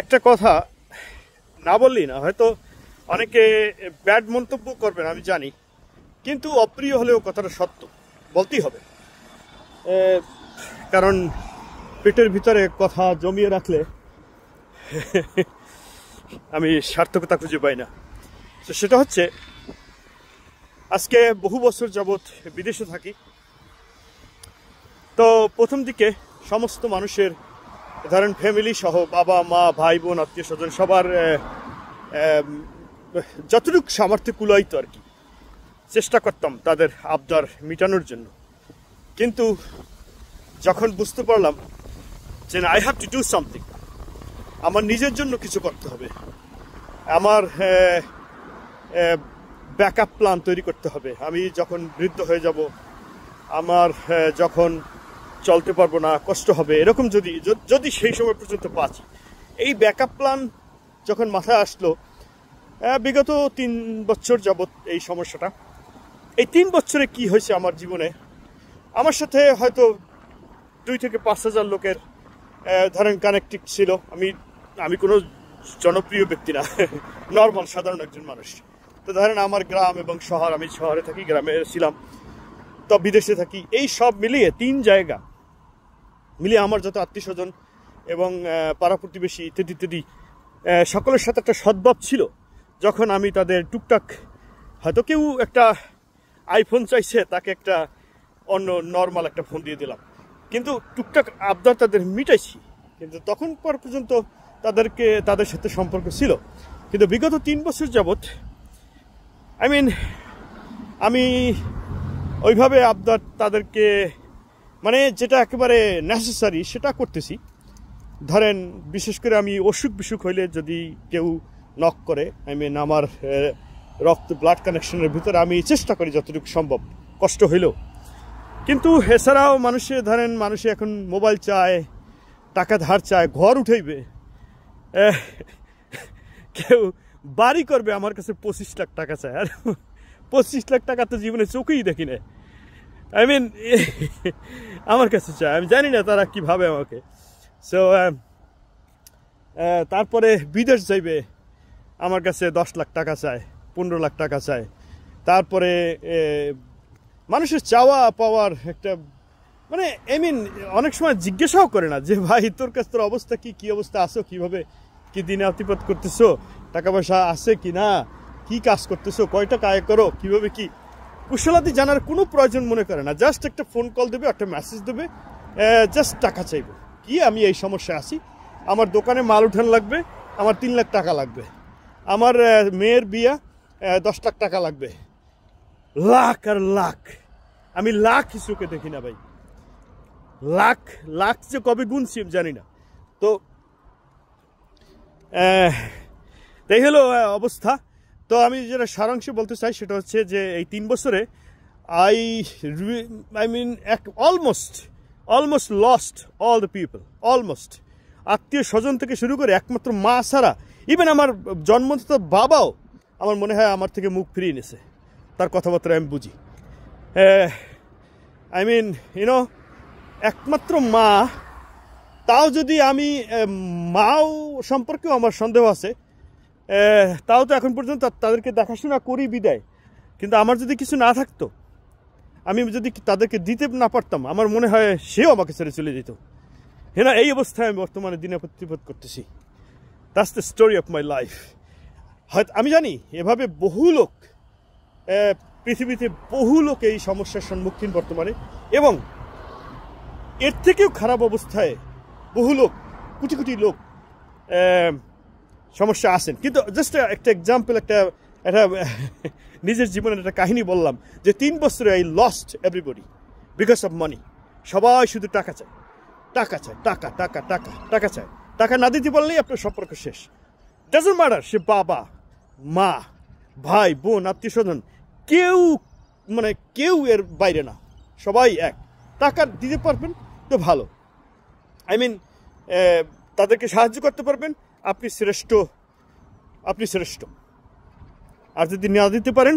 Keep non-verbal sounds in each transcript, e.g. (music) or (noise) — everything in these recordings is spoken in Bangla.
একটা কথা না বললি না হয়তো অনেকে ব্যাড মন্তব্য করবেন আমি জানি কিন্তু অপ্রিয় হলেও কথাটা সত্য বলতেই হবে কারণ পেটের ভিতরে কথা জমিয়ে রাখলে আমি সার্থকতা খুঁজে পাই না তো সেটা হচ্ছে আজকে বহু বছর যাবৎ বিদেশে থাকি তো প্রথম দিকে সমস্ত মানুষের ধরেন ফ্যামিলি সহ বাবা মা ভাই বোন আত্মীয় স্বজন সবার যতটুকু সামর্থ্য কুলাইতো আর কি চেষ্টা করতাম তাদের আবদার মিটানোর জন্য কিন্তু যখন বুঝতে পারলাম যে I have to do something আমার নিজের জন্য কিছু করতে হবে আমার ব্যাকআপ প্ল্যান তৈরি করতে হবে আমি যখন বৃদ্ধ হয়ে যাব আমার যখন চলতে পারবো না কষ্ট হবে এরকম যদি যদি সেই সময় পর্যন্ত পাঁচ এই ব্যাকআপ প্ল্যান যখন মাথায় আসলো বিগত তিন বছর যাবৎ এই সমস্যাটা এই তিন বছরে কি হয়েছে আমার জীবনে আমার সাথে হয়তো দুই থেকে পাঁচ হাজার লোকের ধরেন কানেক্টিভ ছিল আমি আমি কোনো জনপ্রিয় ব্যক্তি না নর্মাল (laughs) সাধারণ একজন মানুষ তো ধরেন আমার গ্রাম এবং শহর আমি শহরে থাকি গ্রামে ছিলাম তো বিদেশে থাকি এই সব মিলিয়ে তিন জায়গা মিলে আমার যত আত্মীয় স্বজন এবং পাড়া প্রতিবেশী ইত্যাদি ইত্যাদি সকলের সাথে একটা সদ্ভাব ছিল যখন আমি তাদের টুকটাক হয়তো কেউ একটা আইফোন চাইছে তাকে একটা অন্য নর্মাল একটা ফোন দিয়ে দিলাম কিন্তু টুকটাক আবদার তাদের মিটাইছি কিন্তু তখন পর পর্যন্ত তাদেরকে তাদের সাথে সম্পর্ক ছিল কিন্তু বিগত তিন বছর যাবৎ আই মিন আমি ওইভাবে আবদার তাদেরকে মানে যেটা একেবারে নেসেসারি সেটা করতেছি ধরেন বিশেষ করে আমি অসুখ বিসুখ হইলে যদি কেউ নক করে আই মিন আমার রক্ত ব্লাড কানেকশনের ভিতরে আমি চেষ্টা করি যতটুকু সম্ভব কষ্ট হইলেও কিন্তু এছাড়াও মানুষে ধরেন মানুষে এখন মোবাইল চায় টাকা ধার চায় ঘর উঠাইবে কেউ বাড়ি করবে আমার কাছে পঁচিশ লাখ টাকা চায় আর পঁচিশ লাখ টাকা তো জীবনে চোখেই দেখি না আই মিন (laughs) আমার কাছে চায় আমি জানি না তারা কি ভাবে আমাকে সো um, তারপরে বিদেশ যাইবে আমার কাছে দশ লাখ টাকা চায় পনেরো লাখ টাকা চায় তারপরে মানুষের চাওয়া পাওয়ার একটা মানে আই মিন অনেক সময় জিজ্ঞাসাও করে না যে ভাই তোর কাছে তোর অবস্থা কী কী অবস্থা আসো কীভাবে কী দিনে অতিপাত করতেছো টাকা পয়সা আছে কি না কী কাজ করতেছো কয়টা কায় করো কীভাবে কী কুশলাদি জানার কোনো প্রয়োজন মনে করে না জাস্ট একটা ফোন কল দেবে একটা মেসেজ দেবে জাস্ট টাকা চাইবে কি আমি এই সমস্যায় আছি আমার দোকানে মাল উঠান লাগবে আমার তিন লাখ টাকা লাগবে আমার মেয়ের বিয়া দশ লাখ টাকা লাগবে লাখ আর লাখ আমি লাখ ইস্যুকে দেখি না ভাই লাখ লাখ যে কবে গুনছি জানি না তো এই হলো অবস্থা তো আমি যেটা সারাংশে বলতে চাই সেটা হচ্ছে যে এই তিন বছরে আই আই মিন এক almost almost lost all the people almost আত্মীয় স্বজন থেকে শুরু করে একমাত্র মা ছাড়া ইভেন আমার জন্মদাতা বাবাও আমার মনে হয় আমার থেকে মুখ ফিরিয়ে নিছে তার কথাবার্তা আমি বুঝি আই মিন ইউনো একমাত্র মা তাও যদি আমি মাও সম্পর্কেও আমার সন্দেহ আছে তাও তো এখন পর্যন্ত তাদেরকে দেখাশোনা করি বিদায় কিন্তু আমার যদি কিছু না থাকতো আমি যদি তাদেরকে দিতে না পারতাম আমার মনে হয় সেও আমাকে ছেড়ে চলে যেত হ্যাঁ এই অবস্থায় আমি বর্তমানে দিনে প্রতিবাদ করতেছি that's the story of my life হয়তো আমি জানি এভাবে বহু লোক পৃথিবীতে বহু লোক এই সমস্যার সম্মুখীন বর্তমানে এবং এর থেকেও খারাপ অবস্থায় বহু লোক কোটি কোটি লোক সমস্যা আসেন কিন্তু জাস্ট একটা এক্সাম্পল একটা একটা (laughs) নিজের জীবনের একটা কাহিনী বললাম যে তিন বছরে I lost everybody because of money সবাই শুধু টাকা চায় টাকা চায় টাকা টাকা টাকা টাকা চায় টাকা না দিতে বললেই আপনার সম্পর্ক শেষ ডাজন মার্ডার সে বাবা মা ভাই বোন আত্মীয় স্বজন কেউ মানে কেউ এর বাইরে না সবাই এক টাকা দিতে পারবেন তো ভালো আই মিন তাদেরকে সাহায্য করতে পারবেন আপনি শ্রেষ্ঠ আপনি শ্রেষ্ঠ আর যদি না দিতে পারেন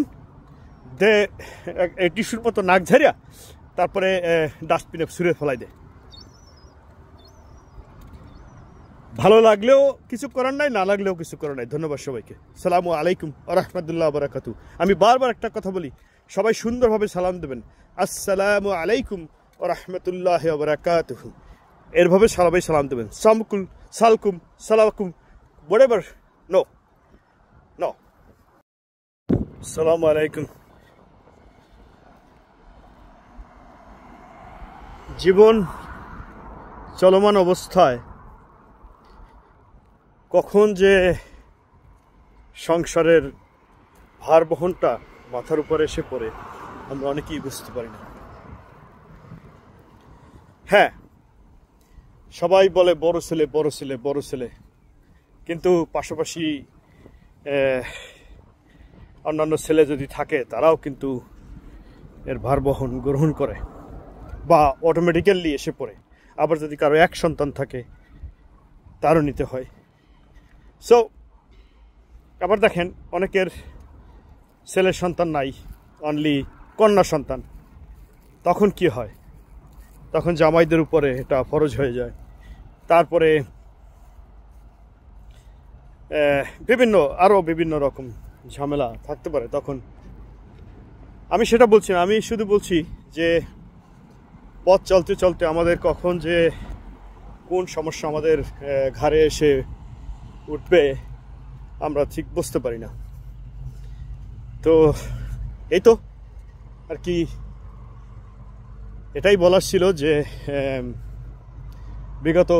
দে টিস্যুর মতো নাক ঝারিয়া তারপরে ডাস্টবিনে ছুঁড়ে ফেলাই দেয় ভালো লাগলেও কিছু করার নাই না লাগলেও কিছু করার নাই ধন্যবাদ সবাইকে সালামু আলাইকুম রহমতুল্লাহ বারাকাতু আমি বারবার একটা কথা বলি সবাই সুন্দরভাবে সালাম দেবেন আসসালামু আলাইকুম রহমতুল্লাহ বারাকাতহু এরভাবে সালাবাই সালাম দেবেন সামকুল সালকুম সালাকুম হোয়াট এভার নো নো সালাম আলাইকুম জীবন চলমান অবস্থায় কখন যে সংসারের ভার বহনটা মাথার উপরে এসে পড়ে আমরা অনেকেই বুঝতে পারি না হ্যাঁ সবাই বলে বড় ছেলে বড় ছেলে বড় ছেলে কিন্তু পাশাপাশি অন্যান্য ছেলে যদি থাকে তারাও কিন্তু এর ভার বহন গ্রহণ করে বা অটোমেটিক্যালি এসে পড়ে আবার যদি কারো এক সন্তান থাকে তারও নিতে হয় সো আবার দেখেন অনেকের ছেলের সন্তান নাই অনলি কন্যা সন্তান তখন কি হয় তখন জামাইদের উপরে এটা ফরজ হয়ে যায় তারপরে বিভিন্ন আরও বিভিন্ন রকম ঝামেলা থাকতে পারে তখন আমি সেটা বলছি না আমি শুধু বলছি যে পথ চলতে চলতে আমাদের কখন যে কোন সমস্যা আমাদের ঘাড়ে এসে উঠবে আমরা ঠিক বুঝতে পারি না তো এই তো আর কি এটাই বলার ছিল যে বিগত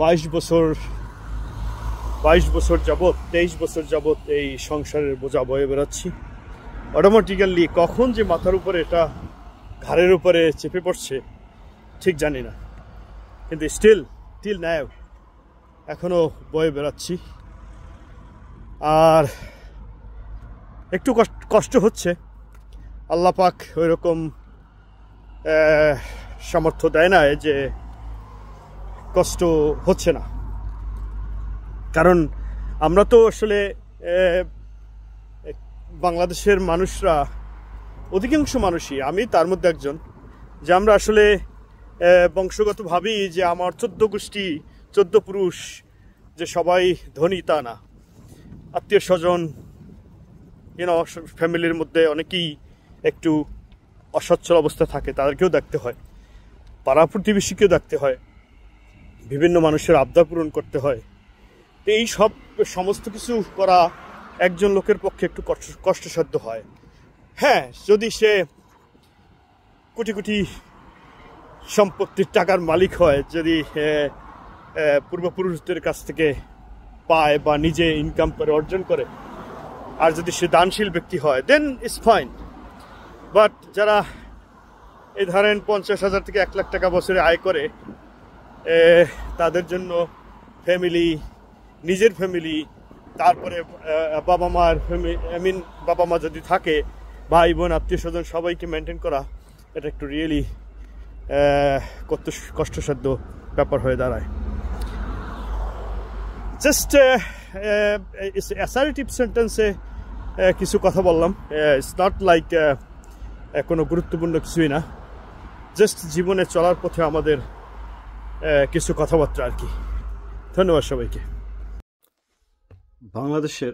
বাইশ বছর বাইশ বছর যাবৎ তেইশ বছর যাবৎ এই সংসারের বোঝা বয়ে বেড়াচ্ছি অটোমেটিক্যালি কখন যে মাথার উপরে এটা ঘাড়ের উপরে চেপে পড়ছে ঠিক জানি না কিন্তু স্টিল টিল ন্যায় এখনও বয়ে বেড়াচ্ছি আর একটু কষ্ট হচ্ছে আল্লাপাক ওই রকম সামর্থ্য দেয় না যে কষ্ট হচ্ছে না কারণ আমরা তো আসলে বাংলাদেশের মানুষরা অধিকাংশ মানুষই আমি তার মধ্যে একজন যে আমরা আসলে বংশগত ভাবি যে আমার চোদ্দ গোষ্ঠী চোদ্দ পুরুষ যে সবাই ধনী তা না আত্মীয় স্বজন ইন ফ্যামিলির মধ্যে অনেকেই একটু অসচ্ছল অবস্থা থাকে তাদেরকেও দেখতে হয় পাড়া প্রতিবেশীকেও দেখতে হয় বিভিন্ন মানুষের আবদার পূরণ করতে হয় তো এই সব সমস্ত কিছু করা একজন লোকের পক্ষে একটু কষ্টসাধ্য হয় হ্যাঁ যদি সে কোটি কোটি সম্পত্তির টাকার মালিক হয় যদি পূর্বপুরুষদের কাছ থেকে পায় বা নিজে ইনকাম করে অর্জন করে আর যদি সে দানশীল ব্যক্তি হয় দেন ইটস ফাইন বাট যারা এই ধরেন পঞ্চাশ হাজার থেকে এক লাখ টাকা বছরে আয় করে তাদের জন্য ফ্যামিলি নিজের ফ্যামিলি তারপরে বাবা মার ফ্যামিলি আই মিন বাবা মা যদি থাকে ভাই বোন আত্মীয় স্বজন সবাইকে মেনটেন করা এটা একটু রিয়েলি কত কষ্টসাধ্য ব্যাপার হয়ে দাঁড়ায় জাস্ট অ্যাসারিটিভ সেন্টেন্সে কিছু কথা বললাম ইটস নট লাইক কোনো গুরুত্বপূর্ণ কিছুই না জাস্ট জীবনে চলার পথে আমাদের কিছু কথাবার্তা আর কি ধন্যবাদ সবাইকে বাংলাদেশের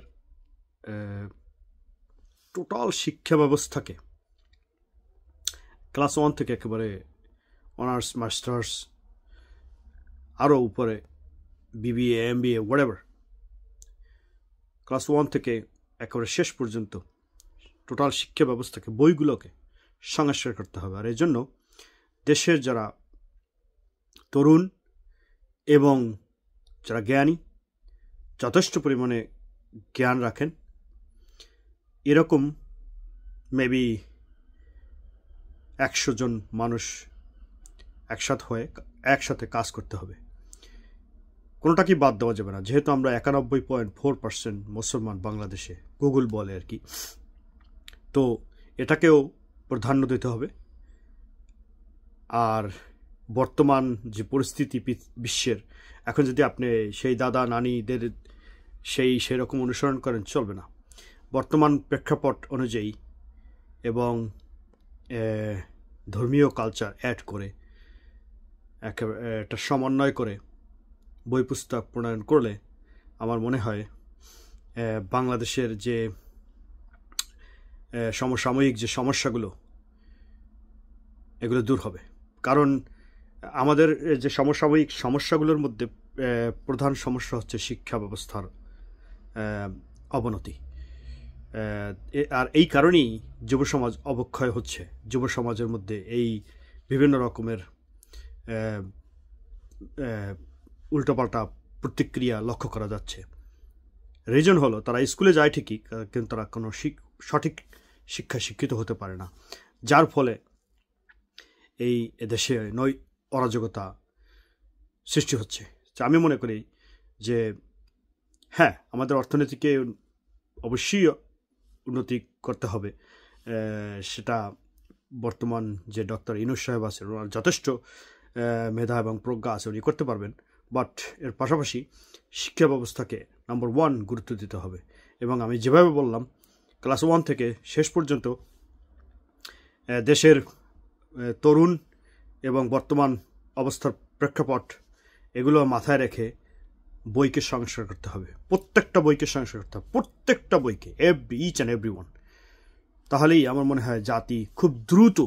টোটাল শিক্ষা ব্যবস্থাকে ক্লাস ওয়ান থেকে একেবারে অনার্স মাস্টার্স আরও উপরে BBA M BA what class one থেকে একেবারে শেষ পর্যন্ত টোটাল শিক্ষা ব্যবস্থাকে বইগুলোকে সংস্কার করতে হবে আর এই জন্য দেশের যারা তরুণ এবং যারা জ্ঞানী যথেষ্ট পরিমাণে জ্ঞান রাখেন এরকম মেবি একশো জন মানুষ একসাথ হয়ে একসাথে কাজ করতে হবে কি বাদ দেওয়া যাবে না যেহেতু আমরা একানব্বই পয়েন্ট ফোর পার্সেন্ট মুসলমান বাংলাদেশে গুগল বলে আর কি তো এটাকেও প্রাধান্য দিতে হবে আর বর্তমান যে পরিস্থিতি বিশ্বের এখন যদি আপনি সেই দাদা নানিদের সেই সেরকম অনুসরণ করেন চলবে না বর্তমান প্রেক্ষাপট অনুযায়ী এবং ধর্মীয় কালচার অ্যাড করে একটা সমন্বয় করে বই পুস্তক প্রণয়ন করলে আমার মনে হয় বাংলাদেশের যে সমসাময়িক যে সমস্যাগুলো এগুলো দূর হবে কারণ আমাদের যে সমসাময়িক সমস্যাগুলোর মধ্যে প্রধান সমস্যা হচ্ছে শিক্ষা ব্যবস্থার অবনতি আর এই কারণেই যুব সমাজ অবক্ষয় হচ্ছে যুব সমাজের মধ্যে এই বিভিন্ন রকমের উল্টোপাল্টা প্রতিক্রিয়া লক্ষ্য করা যাচ্ছে রিজন হলো তারা স্কুলে যায় ঠিকই কিন্তু তারা কোনো সঠিক শিক্ষা শিক্ষিত হতে পারে না যার ফলে এই দেশে নৈ অরাজকতা সৃষ্টি হচ্ছে আমি মনে করি যে হ্যাঁ আমাদের অর্থনীতিকে অবশ্যই উন্নতি করতে হবে সেটা বর্তমান যে ডক্টর ইনুস সাহেব আছেন ওনার যথেষ্ট মেধা এবং প্রজ্ঞা আছে উনি করতে পারবেন বাট এর পাশাপাশি শিক্ষা ব্যবস্থাকে নাম্বার ওয়ান গুরুত্ব দিতে হবে এবং আমি যেভাবে বললাম ক্লাস ওয়ান থেকে শেষ পর্যন্ত দেশের তরুণ এবং বর্তমান অবস্থার প্রেক্ষাপট এগুলো মাথায় রেখে বইকে সংস্কার করতে হবে প্রত্যেকটা বইকে সংস্কার করতে হবে প্রত্যেকটা বইকে every each and every one তাহলেই আমার মনে হয় জাতি খুব দ্রুত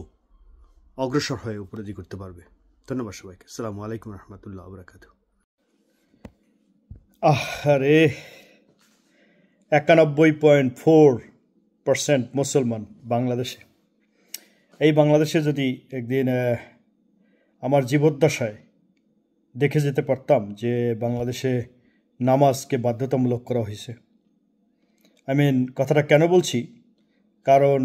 অগ্রসর হয়ে উপলব্ধি করতে পারবে ধন্যবাদ সবাইকে সালামু আলাইকুম রহমতুল্লাহ আবরাকাত আহারে একানব্বই পয়েন্ট ফোর পার্সেন্ট মুসলমান বাংলাদেশে এই বাংলাদেশে যদি একদিন আমার জীবদ্দশায় দেখে যেতে পারতাম যে বাংলাদেশে নামাজকে বাধ্যতামূলক করা হয়েছে আই মিন কথাটা কেন বলছি কারণ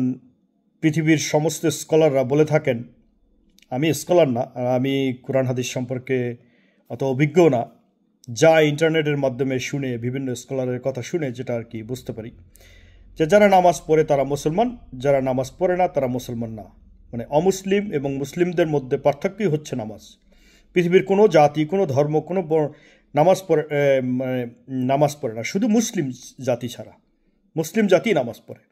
পৃথিবীর সমস্ত স্কলাররা বলে থাকেন আমি স্কলার না আমি কোরআন হাদিস সম্পর্কে অত অভিজ্ঞ না যা ইন্টারনেটের মাধ্যমে শুনে বিভিন্ন স্কলারের কথা শুনে যেটা আর কি বুঝতে পারি যে যারা নামাজ পড়ে তারা মুসলমান যারা নামাজ পড়ে না তারা মুসলমান না মানে অমুসলিম এবং মুসলিমদের মধ্যে পার্থক্যই হচ্ছে নামাজ পৃথিবীর কোনো জাতি কোনো ধর্ম কোনো নামাজ পড়ে মানে নামাজ পড়ে না শুধু মুসলিম জাতি ছাড়া মুসলিম জাতি নামাজ পড়ে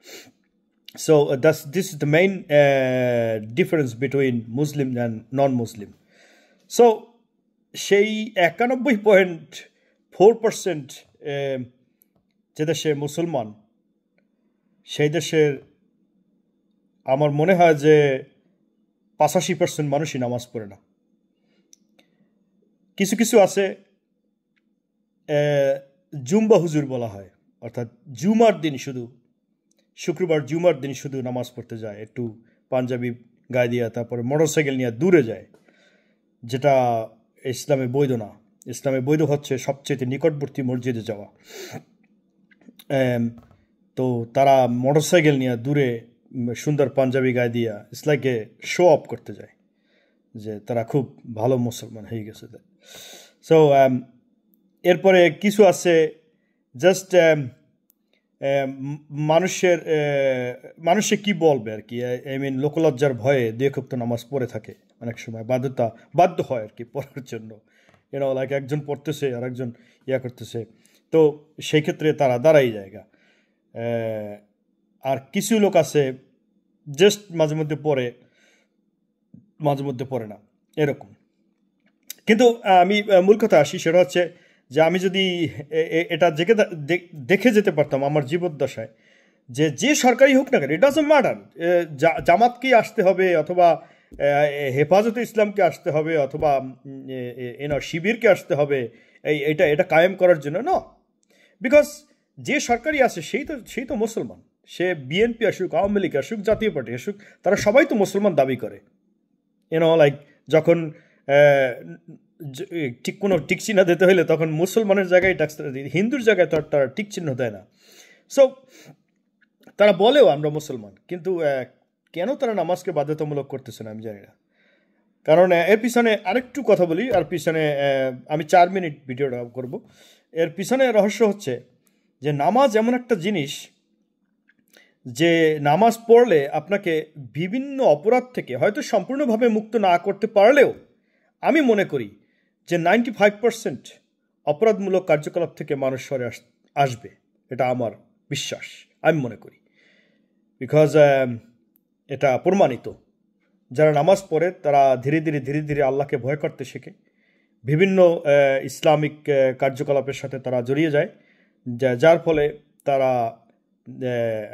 so that's this is the main difference between Muslim and non Muslim so সেই একানব্বই পয়েন্ট ফোর পার্সেন্ট যে দেশে মুসলমান সেই দেশের আমার মনে হয় যে পাঁচাশি পার্সেন্ট মানুষই নামাজ পড়ে না কিছু কিছু আছে জুম্বা হুজুর বলা হয় অর্থাৎ জুমার দিন শুধু শুক্রবার জুমার দিন শুধু নামাজ পড়তে যায় একটু পাঞ্জাবি গায়ে দিয়া তারপরে মোটরসাইকেল নিয়ে দূরে যায় যেটা ইসলামে বৈধ না ইসলামে বৈধ হচ্ছে সবচেয়ে নিকটবর্তী মসজিদে যাওয়া তো তারা মোটরসাইকেল নিয়ে দূরে সুন্দর পাঞ্জাবি গায়ে দিয়া ইসলাকে শো অফ করতে যায় যে তারা খুব ভালো মুসলমান হয়ে গেছে সো um, এরপরে কিছু আছে জাস্ট um, um, মানুষের uh, মানুষে কি বলবে আর কি আই মিন লোকলজ্জার ভয়ে দেখব তো নামাজ পড়ে থাকে অনেক সময় বাধ্যতা বাধ্য হয় আর কি পড়ার জন্য এরা লাইক একজন পড়তেছে আর একজন ইয়া করতেছে তো সেই ক্ষেত্রে তারা দাঁড়াই জায়গা uh, আর কিছু লোক আছে জাস্ট মাঝে মধ্যে পড়ে মাঝে মধ্যে পড়ে না এরকম কিন্তু আমি মূল কথা আসি সেটা হচ্ছে যে আমি যদি এটা দেখে দেখে যেতে পারতাম আমার জীবদ্দশায় যে যে সরকারি হোক না কেন ইট হচ্ছে ম্যাটার জামাতকেই আসতে হবে অথবা হেফাজতে ইসলামকে আসতে হবে অথবা এনা শিবিরকে আসতে হবে এই এটা এটা কায়েম করার জন্য না বিকজ যে সরকারি আছে সেই তো সেই তো মুসলমান সে বিএনপি আসুক আওয়ামী লীগ আসুক জাতীয় পার্টি আসুক তারা সবাই তো মুসলমান দাবি করে ইউনো লাইক যখন ঠিক কোনো টিক চিহ্ন দিতে হলে তখন মুসলমানের জায়গায় ট্যাক্স হিন্দুর জায়গায় তার তারা টিক চিহ্ন দেয় না সো তারা বলেও আমরা মুসলমান কিন্তু কেন তারা নামাজকে বাধ্যতামূলক করতেছে না আমি জানি না কারণ এর পিছনে আরেকটু কথা বলি আর পিছনে আমি চার মিনিট ভিডিওটা করব এর পিছনে রহস্য হচ্ছে যে নামাজ এমন একটা জিনিস যে নামাজ পড়লে আপনাকে বিভিন্ন অপরাধ থেকে হয়তো সম্পূর্ণভাবে মুক্ত না করতে পারলেও আমি মনে করি যে নাইনটি ফাইভ পারসেন্ট অপরাধমূলক কার্যকলাপ থেকে মানুষ সরে আসবে এটা আমার বিশ্বাস আমি মনে করি বিকজ um, এটা প্রমাণিত যারা নামাজ পড়ে তারা ধীরে ধীরে ধীরে ধীরে আল্লাহকে ভয় করতে শেখে বিভিন্ন ইসলামিক কার্যকলাপের সাথে তারা জড়িয়ে যায় যার ফলে তারা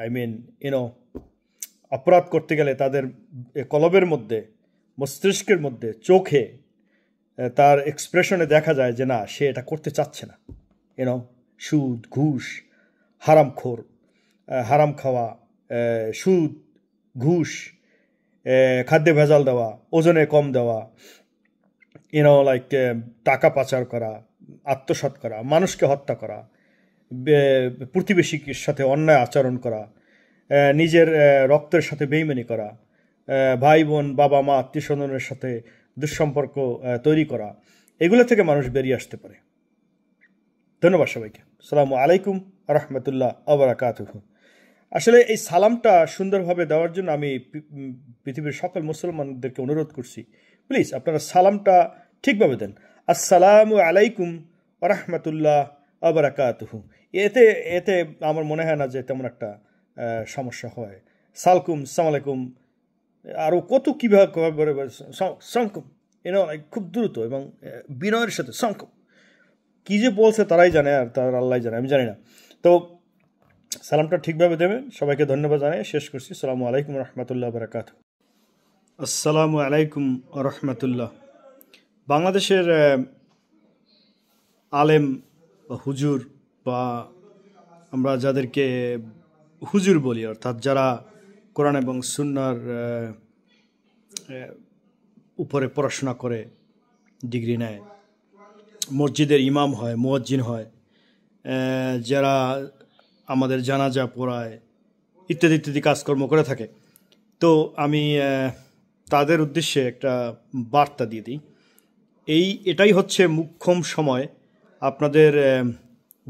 আই মিন ইউনো অপরাধ করতে গেলে তাদের কলবের মধ্যে মস্তিষ্কের মধ্যে চোখে তার এক্সপ্রেশনে দেখা যায় যে না সে এটা করতে চাচ্ছে না ইউনো সুদ ঘুষ হারামখোর হারাম খাওয়া সুদ ঘুষ খাদ্যে ভেজাল দেওয়া ওজনে কম দেওয়া ইনো লাইক টাকা পাচার করা আত্মসাত করা মানুষকে হত্যা করা প্রতিবেশীর সাথে অন্যায় আচরণ করা নিজের রক্তের সাথে বেইমানি করা ভাই বোন বাবা মা আত্মীয় স্বজনের সাথে দুঃসম্পর্ক তৈরি করা এগুলো থেকে মানুষ বেরিয়ে আসতে পারে ধন্যবাদ সবাইকে সালামু আলাইকুম রহমতুল্লাহ আবরাকাতহ আসলে এই সালামটা সুন্দরভাবে দেওয়ার জন্য আমি পৃথিবীর সকল মুসলমানদেরকে অনুরোধ করছি প্লিজ আপনারা সালামটা ঠিকভাবে দেন আসসালামু আলাইকুম রহমতুল্লাহ আবার অবরাকাতহু এতে এতে আমার মনে হয় না যে তেমন একটা সমস্যা হয় সালকুম সামালেকুম আরও কত কীভাবে সংকুম এরা খুব দ্রুত এবং বিনয়ের সাথে সংকুম কী যে বলছে তারাই জানে আর তার আল্লাহ জানে আমি জানি না তো সালামটা ঠিকভাবে দেবেন সবাইকে ধন্যবাদ জানাই শেষ করছি সালামু আলাইকুম রহমতুল্লাহ বারাকাত আসসালামু আলাইকুম রহমতুল্লাহ বাংলাদেশের আলেম হুজুর বা আমরা যাদেরকে হুজুর বলি অর্থাৎ যারা কোরআন এবং সুনার উপরে পড়াশোনা করে ডিগ্রি নেয় মসজিদের ইমাম হয় মুয়াজ্জিন হয় যারা আমাদের জানাজা পড়ায় ইত্যাদি ইত্যাদি কাজকর্ম করে থাকে তো আমি তাদের উদ্দেশ্যে একটা বার্তা দিয়ে দিই এই এটাই হচ্ছে মুখ্যম সময় আপনাদের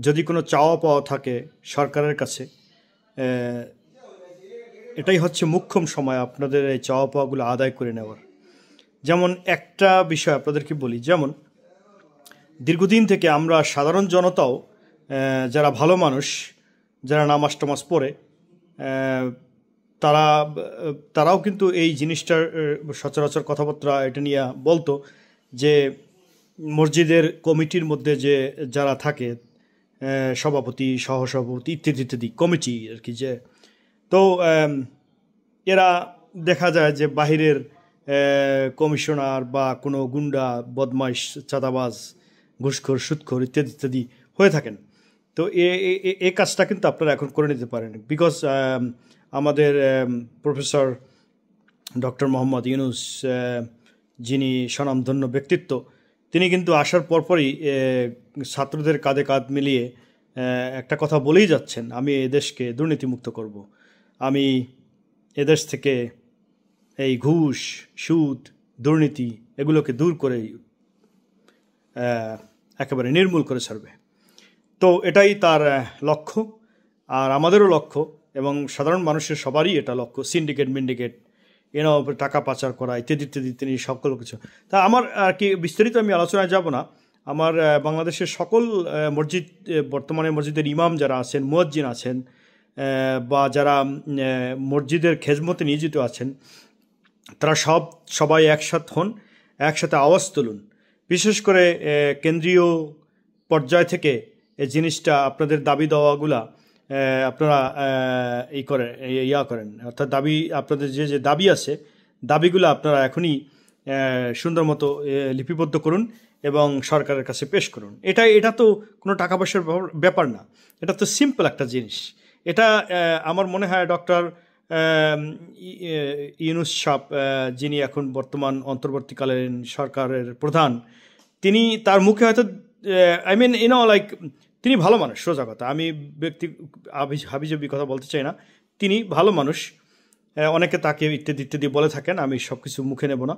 যদি কোনো চাওয়া পাওয়া থাকে সরকারের কাছে এটাই হচ্ছে মুখ্যম সময় আপনাদের এই চাওয়া পাওয়াগুলো আদায় করে নেওয়ার যেমন একটা বিষয় আপনাদেরকে বলি যেমন দীর্ঘদিন থেকে আমরা সাধারণ জনতাও যারা ভালো মানুষ যারা নামাজ টামাজ পড়ে তারা তারাও কিন্তু এই জিনিসটার সচরাচর কথাবার্তা এটা নিয়ে বলতো যে মসজিদের কমিটির মধ্যে যে যারা থাকে সভাপতি সহসভাপতি ইত্যাদি ইত্যাদি কমিটি আর কি যে তো এরা দেখা যায় যে বাহিরের কমিশনার বা কোনো গুন্ডা বদমাইশ চাঁদাবাজ ঘুষখোর সুৎখোর ইত্যাদি ইত্যাদি হয়ে থাকেন তো এ কাজটা কিন্তু আপনারা এখন করে নিতে পারেন বিকজ আমাদের প্রফেসর ডক্টর মোহাম্মদ ইউনুস যিনি স্বনামধন্য ব্যক্তিত্ব তিনি কিন্তু আসার পরপরই ছাত্রদের কাঁধে কাঁধ মিলিয়ে একটা কথা বলেই যাচ্ছেন আমি এদেশকে দুর্নীতিমুক্ত করব। আমি এদেশ থেকে এই ঘুষ সুদ দুর্নীতি এগুলোকে দূর করে একেবারে নির্মূল করে ছাড়বে তো এটাই তার লক্ষ্য আর আমাদেরও লক্ষ্য এবং সাধারণ মানুষের সবারই এটা লক্ষ্য সিন্ডিকেট মিন্ডিকেট এনাও টাকা পাচার করা ইত্যাদি ইত্যাদি ইত্যাদি সকল কিছু তা আমার আর কি বিস্তারিত আমি আলোচনায় যাব না আমার বাংলাদেশের সকল মসজিদ বর্তমানে মসজিদের ইমাম যারা আছেন মুয়াজ্জিন আছেন বা যারা মসজিদের খেজমতে নিয়োজিত আছেন তারা সব সবাই একসাথ হন একসাথে আওয়াজ তুলুন বিশেষ করে কেন্দ্রীয় পর্যায় থেকে এই জিনিসটা আপনাদের দাবি দেওয়াগুলা আপনারা এই করেন ইয়া করেন অর্থাৎ দাবি আপনাদের যে যে দাবি আছে দাবিগুলো আপনারা এখনই সুন্দর মতো লিপিবদ্ধ করুন এবং সরকারের কাছে পেশ করুন এটা এটা তো কোনো টাকা পয়সার ব্যাপার না এটা তো সিম্পল একটা জিনিস এটা আমার মনে হয় ডক্টর ইউনুস সাপ যিনি এখন বর্তমান অন্তর্বর্তীকালীন সরকারের প্রধান তিনি তার মুখে হয়তো আই মিন ইউনো লাইক তিনি ভালো মানুষ সোজা কথা আমি ব্যক্তি হাবিজাবি কথা বলতে চাই না তিনি ভালো মানুষ অনেকে তাকে ইত্যাদি ইত্যাদি বলে থাকেন আমি সব কিছু মুখে নেব না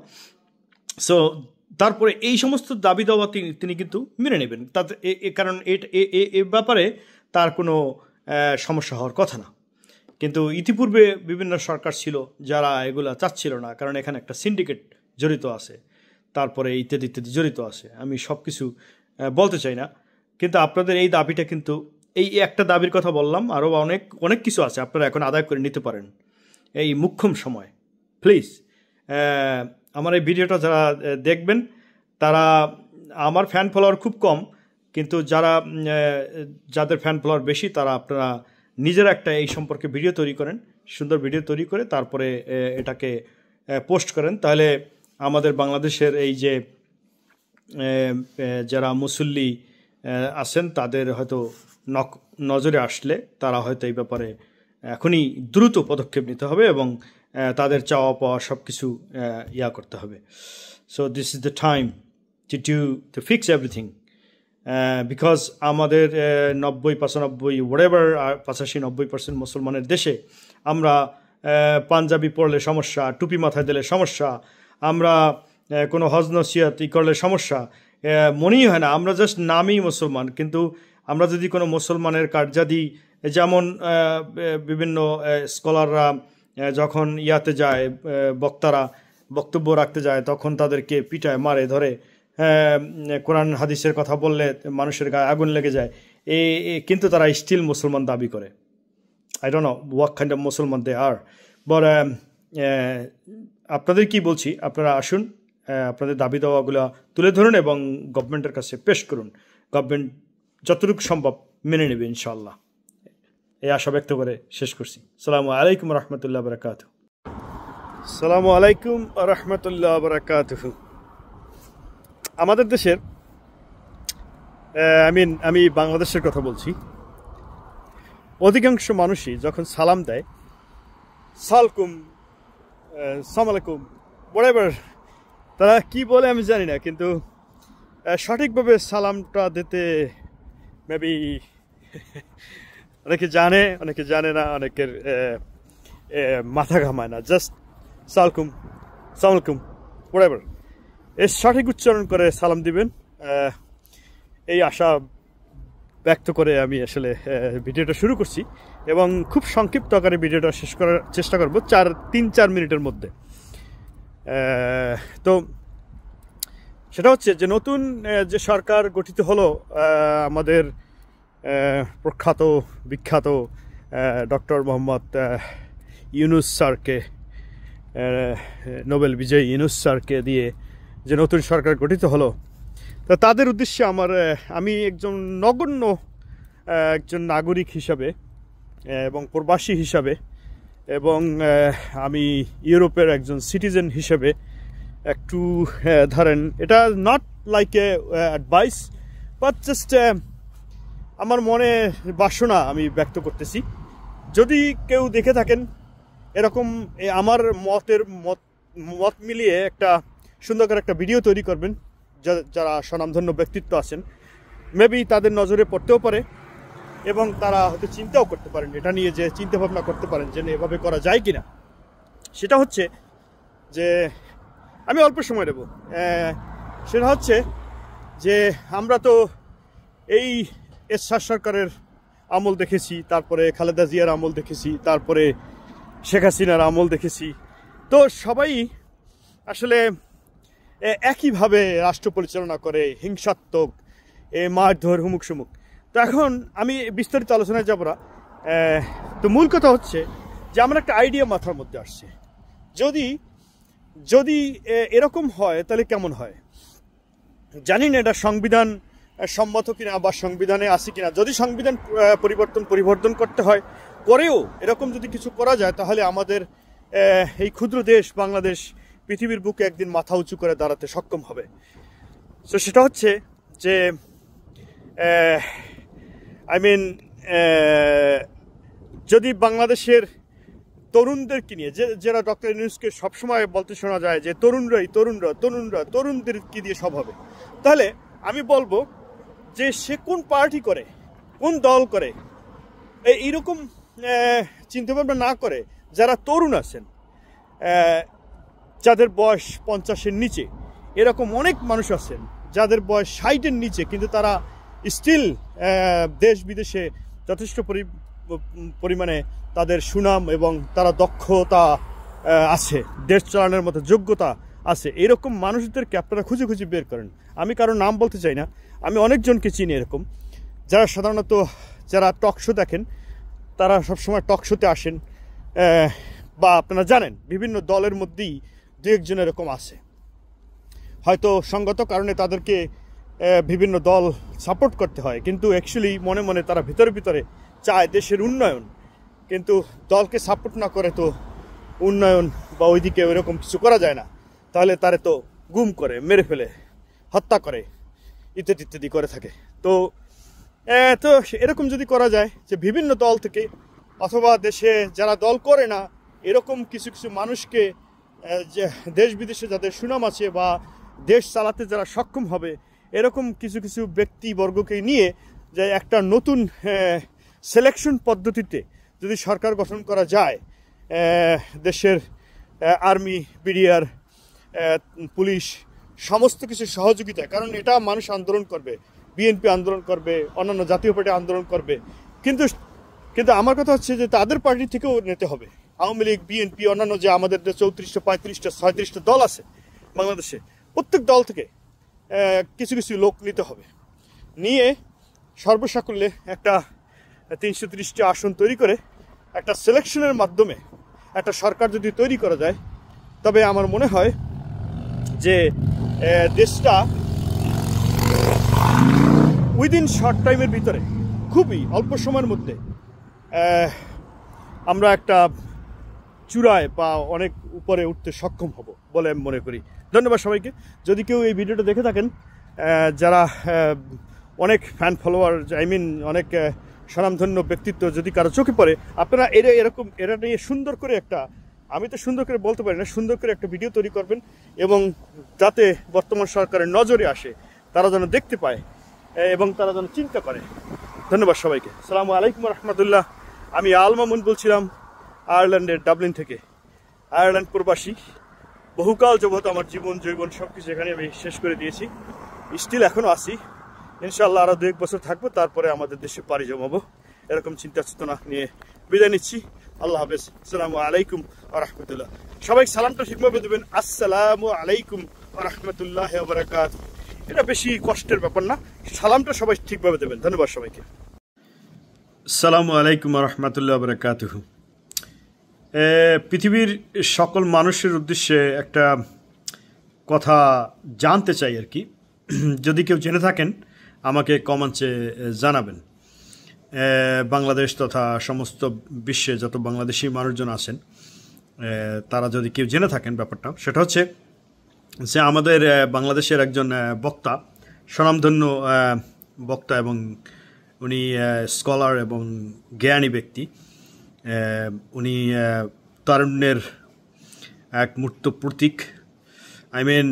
সো তারপরে এই সমস্ত দাবি দাবা তিনি কিন্তু মেনে নেবেন তাতে কারণ এ ব্যাপারে তার কোনো সমস্যা হওয়ার কথা না কিন্তু ইতিপূর্বে বিভিন্ন সরকার ছিল যারা এগুলা চাচ্ছিল না কারণ এখানে একটা সিন্ডিকেট জড়িত আছে তারপরে ইত্যাদি ইত্যাদি জড়িত আছে আমি সব কিছু বলতে চাই না কিন্তু আপনাদের এই দাবিটা কিন্তু এই একটা দাবির কথা বললাম আরও অনেক অনেক কিছু আছে আপনারা এখন আদায় করে নিতে পারেন এই মুখ্যম সময় প্লিজ আমার এই ভিডিওটা যারা দেখবেন তারা আমার ফ্যান ফলোয়ার খুব কম কিন্তু যারা যাদের ফ্যান ফলোয়ার বেশি তারা আপনারা নিজের একটা এই সম্পর্কে ভিডিও তৈরি করেন সুন্দর ভিডিও তৈরি করে তারপরে এটাকে পোস্ট করেন তাহলে আমাদের বাংলাদেশের এই যে যারা মুসল্লি আছেন তাদের হয়তো নক নজরে আসলে তারা হয়তো এই ব্যাপারে এখনই দ্রুত পদক্ষেপ নিতে হবে এবং তাদের চাওয়া পাওয়া সব কিছু ইয়া করতে হবে so this is the time to to to fix everything because আমাদের নব্বই পঁচানব্বই ওয়ারেভার পঁচাশি নব্বই পার্সেন্ট মুসলমানের দেশে আমরা পাঞ্জাবি পড়লে সমস্যা টুপি মাথায় দিলে সমস্যা আমরা কোনো হজ নসিয়াত করলে সমস্যা মনেই হয় না আমরা জাস্ট নামই মুসলমান কিন্তু আমরা যদি কোনো মুসলমানের কার্যাদি যেমন বিভিন্ন স্কলাররা যখন ইয়াতে যায় বক্তারা বক্তব্য রাখতে যায় তখন তাদেরকে পিটায় মারে ধরে কোরআন হাদিসের কথা বললে মানুষের গায়ে আগুন লেগে যায় এ কিন্তু তারা স্টিল মুসলমান দাবি করে I do know what kind of মুসলমান দে আর বর আপনাদের কি বলছি আপনারা আসুন আপনাদের দাবি দাওয়াগুলো তুলে ধরুন এবং গভর্নমেন্টের কাছে পেশ করুন গভর্নমেন্ট যতটুকু সম্ভব মেনে নেবে ইনশাল্লাহ এই আশা ব্যক্ত করে শেষ করছি সালামু আলাইকুম রহমতুল্লাহ বরাকাত সালামু আলাইকুম রহমতুল্লাহ বরাকাত আমাদের দেশের আই মিন আমি বাংলাদেশের কথা বলছি অধিকাংশ মানুষই যখন সালাম দেয় সালকুম সামালাকুম whatever তারা কি বলে আমি জানি না কিন্তু সঠিকভাবে সালামটা দিতে মেবি অনেকে জানে অনেকে জানে না অনেকের মাথা ঘামায় না জাস্ট সালকুম সালকুম ওরাইবার এ সঠিক উচ্চারণ করে সালাম দিবেন এই আশা ব্যক্ত করে আমি আসলে ভিডিওটা শুরু করছি এবং খুব সংক্ষিপ্ত আকারে ভিডিওটা শেষ করার চেষ্টা করব চার তিন চার মিনিটের মধ্যে তো সেটা হচ্ছে যে নতুন যে সরকার গঠিত হলো আমাদের প্রখ্যাত বিখ্যাত ডক্টর মোহাম্মদ ইউনুস স্যারকে নোবেল বিজয়ী ইউনুস স্যারকে দিয়ে যে নতুন সরকার গঠিত হলো তা তাদের উদ্দেশ্যে আমার আমি একজন নগণ্য একজন নাগরিক হিসাবে এবং প্রবাসী হিসাবে এবং আমি ইউরোপের একজন সিটিজেন হিসেবে একটু ধরেন এটা not like a advice but just আমার মনে বাসনা আমি ব্যক্ত করতেছি যদি কেউ দেখে থাকেন এরকম আমার মতের মত মত মিলিয়ে একটা সুন্দর করে একটা ভিডিও তৈরি করবেন যারা স্বনামধন্য ব্যক্তিত্ব আছেন মেবি তাদের নজরে পড়তেও পারে এবং তারা হয়তো চিন্তাও করতে পারেন এটা নিয়ে যে চিন্তা ভাবনা করতে পারেন যে এভাবে করা যায় কি না সেটা হচ্ছে যে আমি অল্প সময় দেবো সেটা হচ্ছে যে আমরা তো এই এস সরকারের আমল দেখেছি তারপরে খালেদা জিয়ার আমল দেখেছি তারপরে শেখ হাসিনার আমল দেখেছি তো সবাই আসলে একইভাবে রাষ্ট্র পরিচালনা করে হিংসাত্মক এ মারধর হুমুক সুমুক তো এখন আমি বিস্তারিত আলোচনায় যাব না তো মূল কথা হচ্ছে যে আমার একটা আইডিয়া মাথার মধ্যে আসছে যদি যদি এরকম হয় তাহলে কেমন হয় জানি না এটা সংবিধান সম্মত কিনা বা সংবিধানে আসি কিনা যদি সংবিধান পরিবর্তন পরিবর্তন করতে হয় করেও এরকম যদি কিছু করা যায় তাহলে আমাদের এই ক্ষুদ্র দেশ বাংলাদেশ পৃথিবীর বুকে একদিন মাথা উঁচু করে দাঁড়াতে সক্ষম হবে তো সেটা হচ্ছে যে আই মিন uh, যদি বাংলাদেশের তরুণদেরকে নিয়ে যে যারা ডক্টর ইউনুসকে সবসময় বলতে শোনা যায় যে তরুণরাই তরুণরা তরুণরা তরুণদেরকে দিয়ে সব হবে তাহলে আমি বলবো যে সে কোন পার্টি করে কোন দল করে এইরকম চিন্তাভাবনা না করে যারা তরুণ আছেন যাদের বয়স পঞ্চাশের নিচে এরকম অনেক মানুষ আছেন যাদের বয়স ষাটের নিচে কিন্তু তারা স্টিল দেশ বিদেশে যথেষ্ট পরিমাণে তাদের সুনাম এবং তারা দক্ষতা আছে দেশ চালানোর মতো যোগ্যতা আছে এরকম মানুষদেরকে আপনারা খুঁজে খুঁজে বের করেন আমি কারো নাম বলতে চাই না আমি অনেকজনকে চিনি এরকম যারা সাধারণত যারা টক শো দেখেন তারা সবসময় টক শোতে আসেন বা আপনারা জানেন বিভিন্ন দলের মধ্যেই দু একজন এরকম আছে হয়তো সঙ্গত কারণে তাদেরকে বিভিন্ন দল সাপোর্ট করতে হয় কিন্তু অ্যাকচুয়ালি মনে মনে তারা ভিতরে ভিতরে চায় দেশের উন্নয়ন কিন্তু দলকে সাপোর্ট না করে তো উন্নয়ন বা ওইদিকে ওইরকম কিছু করা যায় না তাহলে তারে তো গুম করে মেরে ফেলে হত্যা করে ইত্যাদি ইত্যাদি করে থাকে তো তো এরকম যদি করা যায় যে বিভিন্ন দল থেকে অথবা দেশে যারা দল করে না এরকম কিছু কিছু মানুষকে যে দেশ বিদেশে যাদের সুনাম আছে বা দেশ চালাতে যারা সক্ষম হবে এরকম কিছু কিছু ব্যক্তিবর্গকে নিয়ে যে একটা নতুন সিলেকশন পদ্ধতিতে যদি সরকার গঠন করা যায় দেশের আর্মি বিডিআর পুলিশ সমস্ত কিছু সহযোগিতা কারণ এটা মানুষ আন্দোলন করবে বিএনপি আন্দোলন করবে অন্যান্য জাতীয় পার্টি আন্দোলন করবে কিন্তু কিন্তু আমার কথা হচ্ছে যে তাদের পার্টি থেকেও নিতে হবে আওয়ামী লীগ বিএনপি অন্যান্য যে আমাদের চৌত্রিশটা পঁয়ত্রিশটা ছয়ত্রিশটা দল আছে বাংলাদেশে প্রত্যেক দল থেকে কিছু কিছু লোক নিতে হবে নিয়ে সর্বসাকুল্যে একটা তিনশো তিরিশটি আসন তৈরি করে একটা সিলেকশনের মাধ্যমে একটা সরকার যদি তৈরি করা যায় তবে আমার মনে হয় যে দেশটা উইদিন শর্ট টাইমের ভিতরে খুবই অল্প সময়ের মধ্যে আমরা একটা চূড়ায় বা অনেক উপরে উঠতে সক্ষম হব বলে আমি মনে করি ধন্যবাদ সবাইকে যদি কেউ এই ভিডিওটা দেখে থাকেন যারা অনেক ফ্যান ফলোয়ার আই মিন অনেক স্বনামধন্য ব্যক্তিত্ব যদি কারো চোখে পড়ে আপনারা এরা এরকম এরা নিয়ে সুন্দর করে একটা আমি তো সুন্দর করে বলতে পারি না সুন্দর করে একটা ভিডিও তৈরি করবেন এবং যাতে বর্তমান সরকারের নজরে আসে তারা যেন দেখতে পায় এবং তারা যেন চিন্তা করে ধন্যবাদ সবাইকে সালাম আলাইকুম রহমতুল্লাহ আমি আল মামুন বলছিলাম আয়ারল্যান্ডের ডাবলিন থেকে আয়ারল্যান্ড প্রবাসী বহুকাল যাবৎ আমার জীবন জৈবন সব কিছু এখানে আমি শেষ করে দিয়েছি স্টিল এখনও আসি ইনশাল্লাহ আরও দু এক বছর থাকবো তারপরে আমাদের দেশে পাড়ি জমাবো এরকম চিন্তা চেতনা নিয়ে বিদায় নিচ্ছি আল্লাহ হাফেজ সালামু আলাইকুম রহমতুল্লাহ সবাই সালামটা ঠিকভাবে দেবেন আসসালামু আলাইকুম রহমতুল্লাহ বারাকাত এটা বেশি কষ্টের ব্যাপার না সালামটা সবাই ঠিকভাবে দেবেন ধন্যবাদ সবাইকে সালামু আলাইকুম রহমতুল্লাহ বরকাতহ পৃথিবীর সকল মানুষের উদ্দেশ্যে একটা কথা জানতে চাই আর কি যদি কেউ জেনে থাকেন আমাকে কমাঞ্চে জানাবেন বাংলাদেশ তথা সমস্ত বিশ্বে যত বাংলাদেশি মানুষজন আছেন তারা যদি কেউ জেনে থাকেন ব্যাপারটা সেটা হচ্ছে যে আমাদের বাংলাদেশের একজন বক্তা স্বনামধন্য বক্তা এবং উনি স্কলার এবং জ্ঞানী ব্যক্তি উনি তারুণ্যের এক মূর্ত প্রতীক আই মিন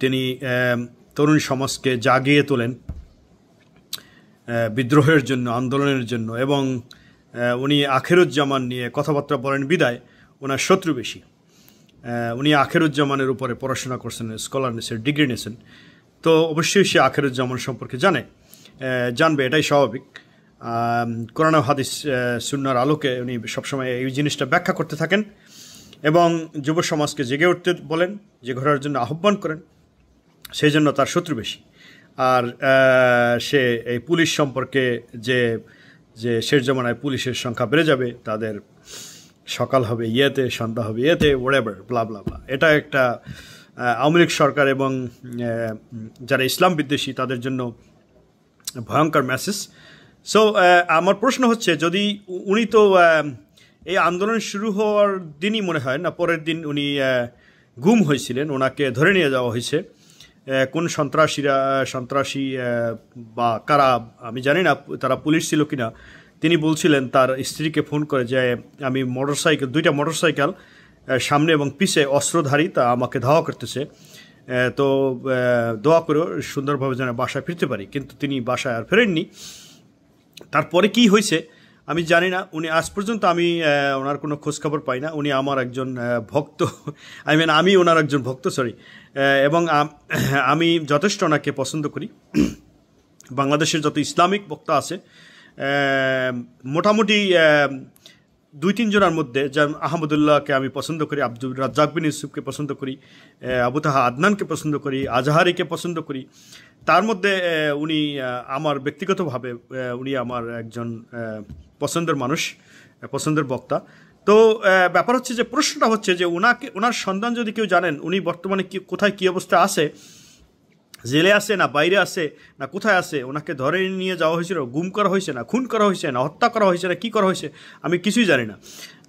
তিনি তরুণ সমাজকে জাগিয়ে তোলেন বিদ্রোহের জন্য আন্দোলনের জন্য এবং উনি আখেরুজ্জামান নিয়ে কথাবার্তা বলেন বিদায় ওনার শত্রু বেশি উনি আখেরুজ্জামানের উপরে পড়াশোনা করছেন স্কলার নিয়েছেন ডিগ্রি নিয়েছেন তো অবশ্যই সে আখেরুজ্জামান সম্পর্কে জানে জানবে এটাই স্বাভাবিক কোরআন হাদিস সুনার আলোকে উনি সবসময় এই জিনিসটা ব্যাখ্যা করতে থাকেন এবং যুব সমাজকে জেগে উঠতে বলেন যে ঘোরার জন্য আহ্বান করেন সেই জন্য তার শত্রু বেশি আর সে এই পুলিশ সম্পর্কে যে যে শেষ জমানায় পুলিশের সংখ্যা বেড়ে যাবে তাদের সকাল হবে ইয়েতে সন্ধ্যা হবে ইয়েতে ওড়েবার ব্লা ব্লা ব্লা এটা একটা আওয়ামী লীগ সরকার এবং যারা ইসলাম বিদ্বেষী তাদের জন্য ভয়ঙ্কর মেসেজ সো আমার প্রশ্ন হচ্ছে যদি উনি তো এই আন্দোলন শুরু হওয়ার দিনই মনে হয় না পরের দিন উনি গুম হয়েছিলেন ওনাকে ধরে নিয়ে যাওয়া হয়েছে কোন সন্ত্রাসীরা সন্ত্রাসী বা কারা আমি জানি না তারা পুলিশ ছিল কি না তিনি বলছিলেন তার স্ত্রীকে ফোন করে যে আমি মোটরসাইকেল দুইটা মোটর সাইকেল সামনে এবং পিছে অস্ত্রধারী তা আমাকে ধাওয়া করতেছে তো দোয়া করে সুন্দরভাবে যেন বাসায় ফিরতে পারি কিন্তু তিনি বাসায় আর ফেরেননি তারপরে কি হয়েছে আমি জানি না উনি আজ পর্যন্ত আমি ওনার কোনো খোঁজখবর পাই না উনি আমার একজন ভক্ত আই (laughs) মিন আমি ওনার একজন ভক্ত সরি এবং (clears throat) আমি যথেষ্ট ওনাকে পছন্দ করি (clears throat) বাংলাদেশের যত ইসলামিক বক্তা আছে মোটামুটি দুই তিনজনের মধ্যে যেমন আহমদুল্লাহকে আমি পছন্দ করি আব্দুল রাজ্জাক বিন ইউসুফকে পছন্দ করি আবু তাহা আদনানকে পছন্দ করি আজহারিকে পছন্দ করি তার মধ্যে উনি আমার ব্যক্তিগতভাবে উনি আমার একজন পছন্দের মানুষ পছন্দের বক্তা তো ব্যাপার হচ্ছে যে প্রশ্নটা হচ্ছে যে ওনাকে ওনার সন্ধান যদি কেউ জানেন উনি বর্তমানে কি কোথায় কী অবস্থা আছে জেলে আছে না বাইরে আছে না কোথায় আছে ওনাকে ধরে নিয়ে যাওয়া হয়েছিল গুম করা হয়েছে না খুন করা হয়েছে না হত্যা করা হয়েছে না কী করা হয়েছে আমি কিছুই জানি না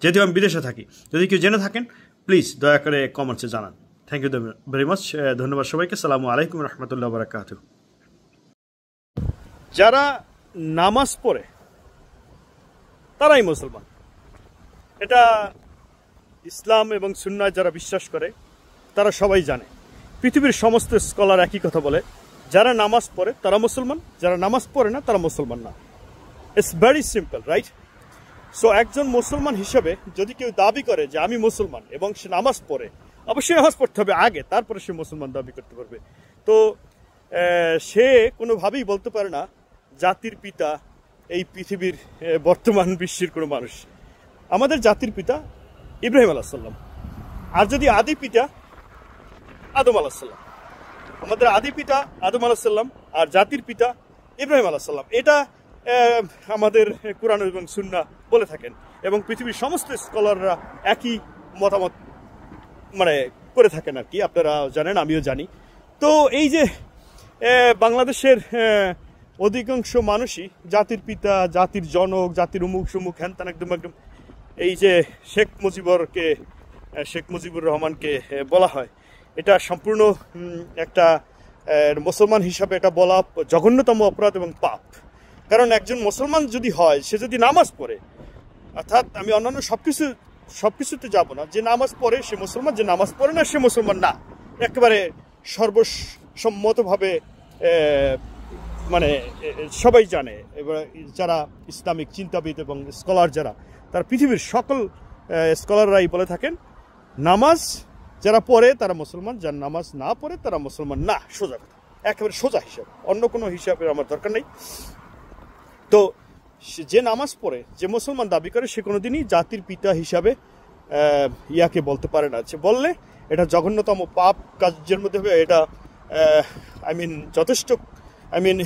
যেহেতু আমি বিদেশে থাকি যদি কেউ জেনে থাকেন প্লিজ দয়া করে কমেন্টসে জানান থ্যাংক ইউ ভেরি মাচ ধন্যবাদ সবাইকে সালামু আলাইকুম রহমতুল্লাহ বারাকাত যারা নামাজ পড়ে তারাই মুসলমান এটা ইসলাম এবং সুন্নায় যারা বিশ্বাস করে তারা সবাই জানে পৃথিবীর সমস্ত স্কলার একই কথা বলে যারা নামাজ পড়ে তারা মুসলমান যারা নামাজ পড়ে না তারা মুসলমান না it's very simple right so একজন মুসলমান হিসেবে যদি কেউ দাবি করে যে আমি মুসলমান এবং সে নামাজ পড়ে অবশ্যই হজ করতে হবে আগে তারপরে সে মুসলমান দাবি করতে পারবে তো সে কোনোভাবেই বলতে পারে না জাতির পিতা এই পৃথিবীর বর্তমান বিশ্বের কোনো মানুষ আমাদের জাতির পিতা ইব্রাহিম আলাহাল্লাম আর যদি আদি পিতা আদম আলাহাল্লাম আমাদের আদি পিতা আদম আলাহাল্লাম আর জাতির পিতা ইব্রাহিম আলাহাল্লাম এটা আমাদের কোরআন এবং সুন্না বলে থাকেন এবং পৃথিবীর সমস্ত স্কলাররা একই মতামত মানে করে থাকেন আর কি আপনারা জানেন আমিও জানি তো এই যে বাংলাদেশের অধিকাংশ মানুষই জাতির পিতা জাতির জনক জাতির উমুক সুমুখ হ্যান তান একদম একদম এই যে শেখ মুজিবরকে শেখ মুজিবুর রহমানকে বলা হয় এটা সম্পূর্ণ একটা মুসলমান হিসাবে এটা বলা জঘন্যতম অপরাধ এবং পাপ কারণ একজন মুসলমান যদি হয় সে যদি নামাজ পড়ে অর্থাৎ আমি অন্যান্য সব কিছু সব কিছুতে যাব না যে নামাজ পড়ে সে মুসলমান যে নামাজ পড়ে না সে মুসলমান না একেবারে সর্বসম্মতভাবে মানে সবাই জানে এবার যারা ইসলামিক চিন্তাবিদ এবং স্কলার যারা তারা পৃথিবীর সকল স্কলাররাই বলে থাকেন নামাজ যারা পড়ে তারা মুসলমান যারা নামাজ না পড়ে তারা মুসলমান না সোজা কথা একেবারে সোজা হিসাব অন্য কোনো হিসাবের আমার দরকার নেই তো যে নামাজ পড়ে যে মুসলমান দাবি করে সে কোনো দিনই জাতির পিতা হিসাবে ইয়াকে বলতে পারে না যে বললে এটা জঘন্যতম পাপ কাজের মধ্যে হবে এটা আই মিন যথেষ্ট আই মিন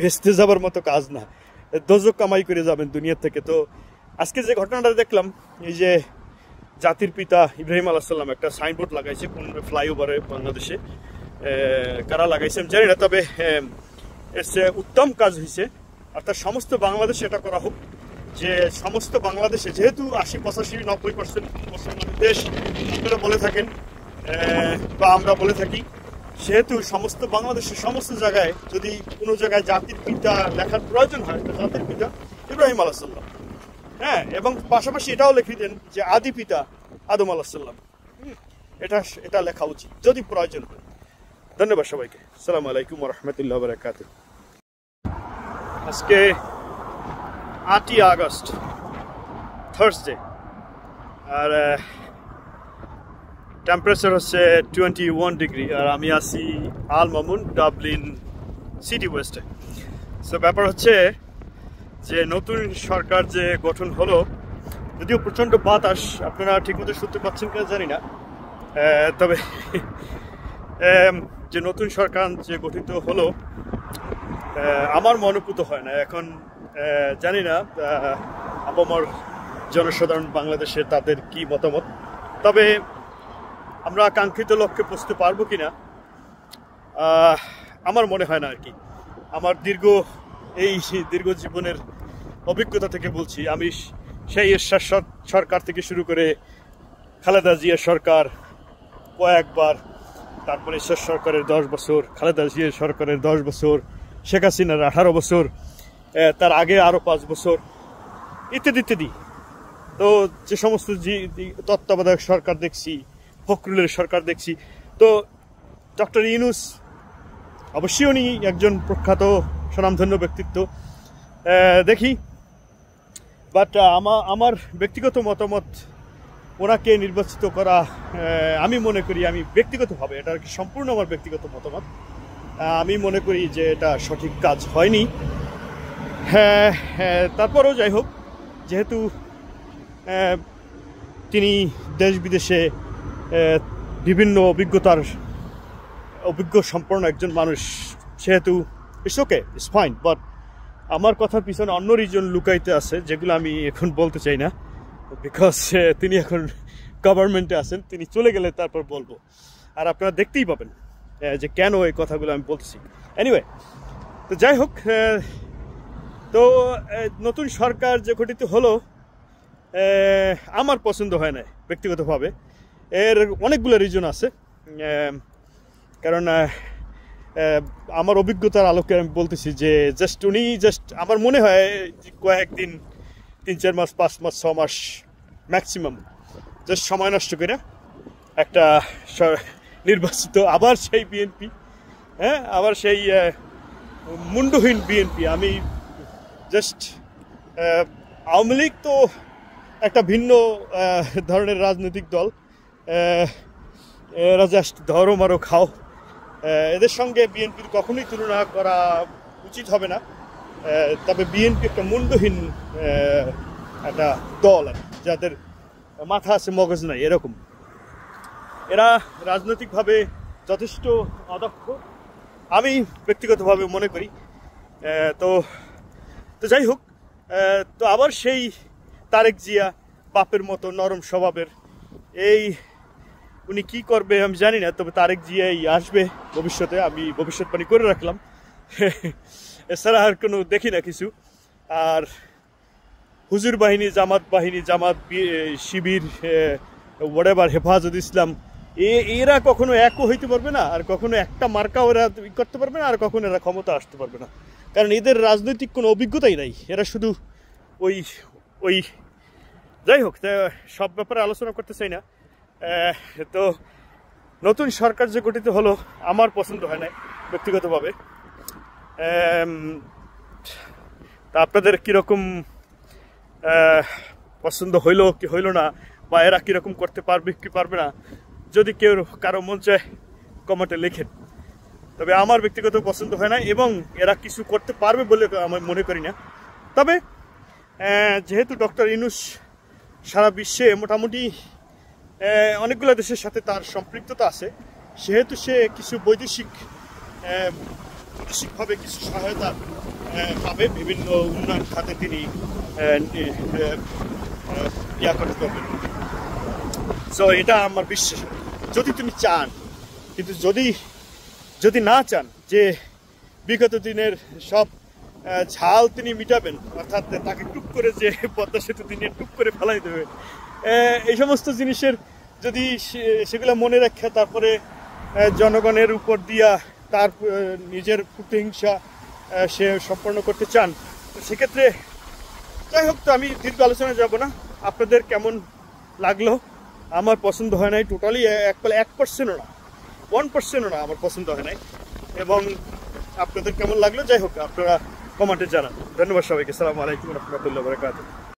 ভেস্তে যাবার মতো কাজ না দোজক কামাই করে যাবেন দুনিয়ার থেকে তো আজকে যে ঘটনাটা দেখলাম এই যে জাতির পিতা ইব্রাহিম আলাহাল্লাম একটা সাইনবোর্ড লাগাইছে কোন ফ্লাইওভারে বাংলাদেশে কারা লাগাইছে আমি জানি না তবে এর উত্তম কাজ হয়েছে অর্থাৎ সমস্ত বাংলাদেশে এটা করা হোক যে সমস্ত বাংলাদেশে যেহেতু আশি পঁচাশি নব্বই পার্সেন্ট মুসলমান দেশ আপনারা বলে থাকেন বা আমরা বলে থাকি সেহেতু সমস্ত বাংলাদেশের সমস্ত জায়গায় যদি কোনো জায়গায় জাতির পিতা লেখার প্রয়োজন হয় তো জাতির পিতা ইব্রাহিম আলাহাল্লাম হ্যাঁ এবং পাশাপাশি এটাও লিখে দেন যে আদি পিতা আদম আলাহাল্লাম এটা এটা লেখা উচিত যদি প্রয়োজন হয় ধন্যবাদ সবাইকে সালাম আলাইকুম রহমতুল্লাহ বারকাত আজকে আটই আগস্ট থার্সডে আর টেম্পারেচার হচ্ছে টোয়েন্টি ওয়ান ডিগ্রি আর আমি আছি আল মামুন ডাবলিন সিটি ওয়েস্টে সো ব্যাপার হচ্ছে যে নতুন সরকার যে গঠন হলো যদিও প্রচণ্ড বাতাস আপনারা ঠিকমতো শুনতে পাচ্ছেন কিনা জানি না তবে (laughs) যে নতুন সরকার যে গঠিত হলো আমার মনোপুত হয় না এখন জানি না আবহাওয়ার জনসাধারণ বাংলাদেশে তাদের কি মতামত তবে আমরা কাঙ্ক্ষিত লক্ষ্যে পৌঁছতে পারবো কি না আমার মনে হয় না আর কি আমার দীর্ঘ এই দীর্ঘ জীবনের অভিজ্ঞতা থেকে বলছি আমি সেই এরশাদ সরকার থেকে শুরু করে খালেদা জিয়া সরকার কয়েকবার তারপরে ঈশ্বর সরকারের দশ বছর খালেদা জিয়া সরকারের দশ বছর শেখ হাসিনার আঠারো বছর তার আগে আরও পাঁচ বছর ইত্যাদি ইত্যাদি তো যে সমস্ত তত্ত্বাবধায়ক সরকার দেখছি ফখরুলের সরকার দেখছি তো ডক্টর ইনুস অবশ্যই উনি একজন প্রখ্যাত স্বনামধন্য ব্যক্তিত্ব দেখি বাট আমা আমার ব্যক্তিগত মতামত ওনাকে নির্বাচিত করা আমি মনে করি আমি ব্যক্তিগতভাবে এটা আর কি সম্পূর্ণ আমার ব্যক্তিগত মতামত আমি মনে করি যে এটা সঠিক কাজ হয়নি হ্যাঁ, হ্যাঁ তারপরেও যাই হোক যেহেতু তিনি দেশ বিদেশে বিভিন্ন অভিজ্ঞতার অভিজ্ঞ সম্পন্ন একজন মানুষ সেহেতু it's okay it's fine but আমার কথার পিছনে অন্য রিজন লুকাইতে আছে যেগুলো আমি এখন বলতে চাই না বিকজ তিনি এখন গভর্নমেন্টে আছেন তিনি চলে গেলে তারপর বলবো আর আপনারা দেখতেই পাবেন যে কেন এই কথাগুলো আমি বলছি এনিওয়ে তো যাই হোক তো নতুন সরকার যে গঠিত হলো আমার পছন্দ হয় না ব্যক্তিগতভাবে এর অনেকগুলো রিজন আছে কারণ আমার অভিজ্ঞতার আলোকে আমি বলতেছি যে জাস্ট উনি জাস্ট আমার মনে হয় কয়েকদিন তিন চার মাস পাঁচ মাস ছ মাস ম্যাক্সিমাম জাস্ট সময় নষ্ট করে একটা নির্বাচিত আবার সেই বিএনপি হ্যাঁ আবার সেই মুন্ডহীন বিএনপি আমি জাস্ট আওয়ামী লীগ তো একটা ভিন্ন ধরনের রাজনৈতিক দল এরা জাস্ট ধরো মারো খাও এদের সঙ্গে বিএনপির কখনোই তুলনা করা উচিত হবে না তবে বিএনপি একটা মুন্ডহীন একটা দল যাদের মাথা আছে মগজ নাই এরকম এরা রাজনৈতিকভাবে যথেষ্ট অদক্ষ আমি ব্যক্তিগতভাবে মনে করি তো তো যাই হোক তো আবার সেই তারেক জিয়া বাপের মতো নরম স্বভাবের এই উনি কি করবে আমি জানি না তবে তারেক জিয়াই আসবে ভবিষ্যতে আমি ভবিষ্যৎবাণী করে রাখলাম (laughs) এছাড়া আর কোনো দেখি না কিছু আর হুজুর বাহিনী জামাত বাহিনী জামাত শিবির ওয়াট এভার হেফাজত ইসলাম এ এরা কখনো একও হইতে পারবে না আর কখনো একটা মার্কা ওরা করতে পারবে না আর কখনো এরা ক্ষমতা আসতে পারবে না কারণ এদের রাজনৈতিক কোনো অভিজ্ঞতাই নাই এরা শুধু ওই ওই যাই হোক সব ব্যাপারে আলোচনা করতে চাই না তো নতুন সরকার যে গঠিত হলো আমার পছন্দ হয় নাই ব্যক্তিগতভাবে তা আপনাদের কীরকম পছন্দ হইলো কি হইলো না বা এরা কীরকম করতে পারবে কি পারবে না যদি কেউ কারো মন চায় কমেন্টে লেখেন তবে আমার ব্যক্তিগত পছন্দ হয় না এবং এরা কিছু করতে পারবে বলে আমি মনে করি না তবে যেহেতু ডক্টর ইনুস সারা বিশ্বে মোটামুটি অনেকগুলো দেশের সাথে তার সম্পৃক্ততা আছে সেহেতু সে কিছু বৈদেশিক বৈদেশিকভাবে কিছু সহায়তা পাবে বিভিন্ন উন্নয়ন খাতে তিনি ইয়া করতে পারবেন সো এটা আমার বিশ্বাস যদি তুমি চান কিন্তু যদি যদি না চান যে বিগত দিনের সব ঝাল তিনি মিটাবেন অর্থাৎ তাকে টুক করে যে পদ্মা সেতু তিনি টুক করে ফেলাই দেবে এই সমস্ত জিনিসের যদি সেগুলো মনে রাখে তারপরে জনগণের উপর দিয়া তার নিজের প্রতিহিংসা সে সম্পন্ন করতে চান তো সেক্ষেত্রে যাই হোক তো আমি দীর্ঘ আলোচনা যাব না আপনাদের কেমন লাগলো আমার পছন্দ হয় নাই টোটালি এক এক পার্সেন্টও না ওয়ান পার্সেন্টও না আমার পছন্দ হয় নাই এবং আপনাদের কেমন লাগলো যাই হোক আপনারা কমেন্টে জানান ধন্যবাদ সবাইকে সালাম আলাইকুম রহমতুল্লাহ বরকাত